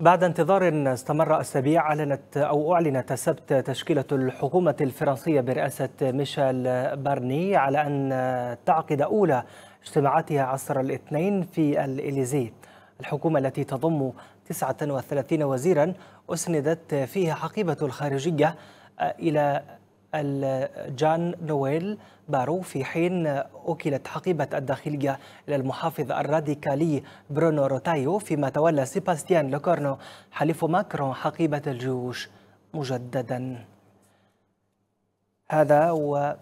بعد انتظار استمر أسابيع أعلنت أو أعلنت السبت تشكيلة الحكومة الفرنسية برئاسة ميشيل بارني على أن تعقد أولى اجتماعاتها عصر الاثنين في الإليزي الحكومة التي تضم 39 وزيرا أسندت فيها حقيبة الخارجية إلى جان نويل بارو في حين أكلت حقيبة الداخلية إلى المحافظ الراديكالي برونو روتايو فيما تولى سيباستيان لوكورنو حليف ماكرون حقيبة الجيوش مجددا هذا و